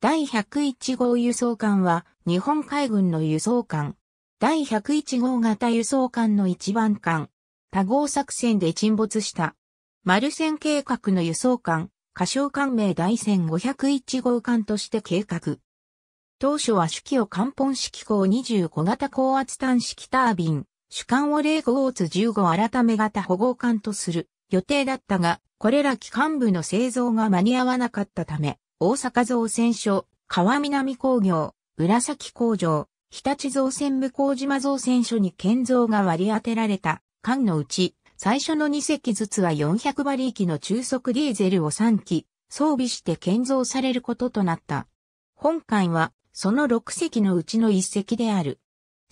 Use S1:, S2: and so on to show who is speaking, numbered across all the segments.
S1: 第101号輸送艦は日本海軍の輸送艦。第101号型輸送艦の一番艦。多号作戦で沈没した。丸戦計画の輸送艦、過小艦名第1501号艦として計画。当初は主機を艦本式港25型高圧端式タービン、主艦を0号つ15改め型保護艦とする予定だったが、これら機関部の製造が間に合わなかったため、大阪造船所、川南工業、浦崎工場、日立造船向島造船所に建造が割り当てられた艦のうち、最初の2隻ずつは400馬力の中速ディーゼルを3機装備して建造されることとなった。本艦はその6隻のうちの1隻である。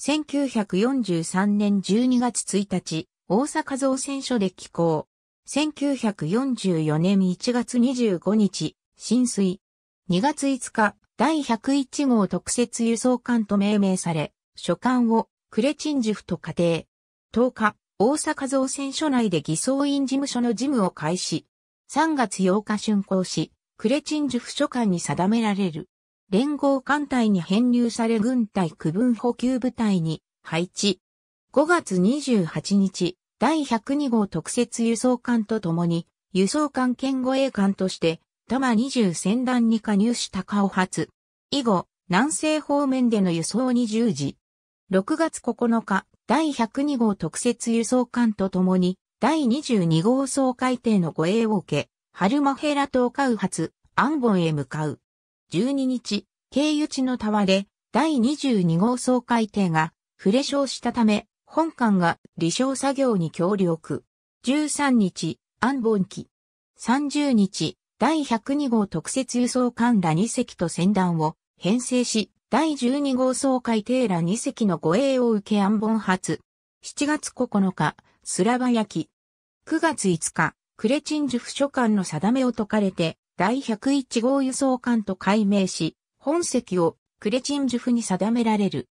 S1: 1943年12月1日、大阪造船所で寄港。1944年1月25日、浸水。2月5日、第101号特設輸送艦と命名され、所管をクレチンジュフと仮定。10日、大阪造船所内で偽装員事務所の事務を開始。3月8日竣工し、クレチンジュフ所管に定められる。連合艦隊に編入され軍隊区分補給部隊に配置。5月28日、第102号特設輸送艦とともに、輸送艦兼護衛艦として、多摩20船団に加入した顔発。以後、南西方面での輸送に従事。6月9日、第102号特設輸送艦とともに、第22号総海艇の護衛を受け、春マヘラ島開発、アンボンへ向かう。12日、経由地のタワで、第22号総海艇が、触れ礁したため、本艦が離礁作業に協力。13日、アンボン機。30日、第102号特設輸送艦ら2隻と船団を編成し、第12号総海艇ら2隻の護衛を受け安本発。7月9日、スラバ焼き。9月5日、クレチンジュ府書館の定めを解かれて、第101号輸送艦と改名し、本席をクレチンジュフに定められる。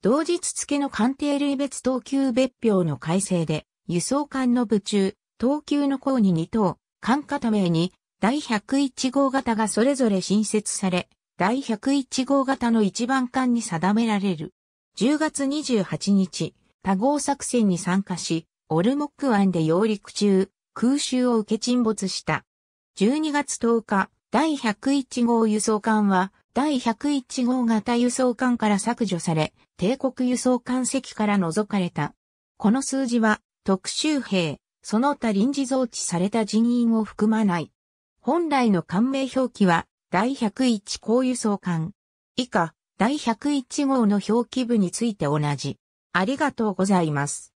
S1: 同日付の艦艇類別等級別表の改正で、輸送艦の部中、等級の項に2等、艦型名に第101号型がそれぞれ新設され、第101号型の一番艦に定められる。10月28日、多号作戦に参加し、オルモック湾で揚陸中、空襲を受け沈没した。12月10日、第101号輸送艦は、第101号型輸送艦から削除され、帝国輸送艦籍から除かれた。この数字は、特殊兵、その他臨時増置された人員を含まない。本来の感名表記は、第101項輸送艦。以下、第101号の表記部について同じ。ありがとうございます。